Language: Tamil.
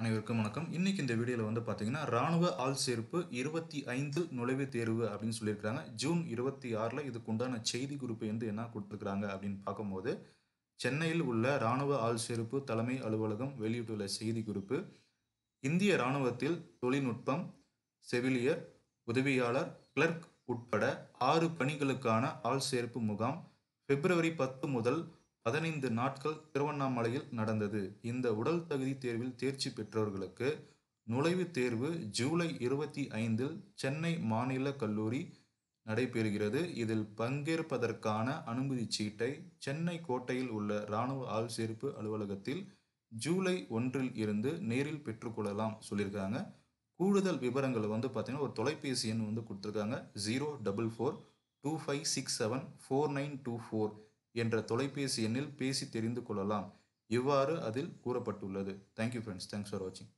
அனைவருக்கும் வணக்கம் இன்னைக்கு இந்த வீடியோவில் வந்து பார்த்தீங்கன்னா ராணுவ ஆள் சேர்ப்பு இருபத்தி ஐந்து நுழைவுத் தேர்வு அப்படின்னு சொல்லியிருக்கிறாங்க ஜூன் இருபத்தி ஆறில் இதுக்குண்டான செய்தி குறிப்பு வந்து என்ன கொடுத்துருக்குறாங்க அப்படின்னு பார்க்கும்போது சென்னையில் உள்ள ராணுவ ஆள் சேர்ப்பு தலைமை அலுவலகம் வெளியிட்டுள்ள செய்தி குறிப்பு இந்திய இராணுவத்தில் தொழில்நுட்பம் செவிலியர் உதவியாளர் கிளர்க் உட்பட ஆறு பணிகளுக்கான ஆள் சேர்ப்பு முகாம் பிப்ரவரி பத்து முதல் பதினைந்து நாட்கள் திருவண்ணாமலையில் நடந்தது இந்த உடல் தகுதி தேர்வில் தேர்ச்சி பெற்றவர்களுக்கு நுழைவுத் தேர்வு ஜூலை இருபத்தி ஐந்தில் சென்னை மாநில கல்லூரி நடைபெறுகிறது இதில் பங்கேற்பதற்கான அனுமதி சீட்டை சென்னை கோட்டையில் உள்ள இராணுவ ஆள் சேர்ப்பு அலுவலகத்தில் ஜூலை ஒன்றில் இருந்து நேரில் பெற்றுக்கொள்ளலாம் சொல்லியிருக்காங்க கூடுதல் விவரங்கள் வந்து பார்த்திங்கன்னா ஒரு தொலைபேசி எண் வந்து கொடுத்துருக்காங்க zero double four two five six seven four nine two four என்ற தொலைபேசி எண்ணில் பேசி தெரிந்து கொள்ளலாம் இவ்வாறு அதில் கூறப்பட்டுள்ளது தேங்க்யூ ஃப்ரெண்ட்ஸ் தேங்க்ஸ் ஃபார் வாட்சிங்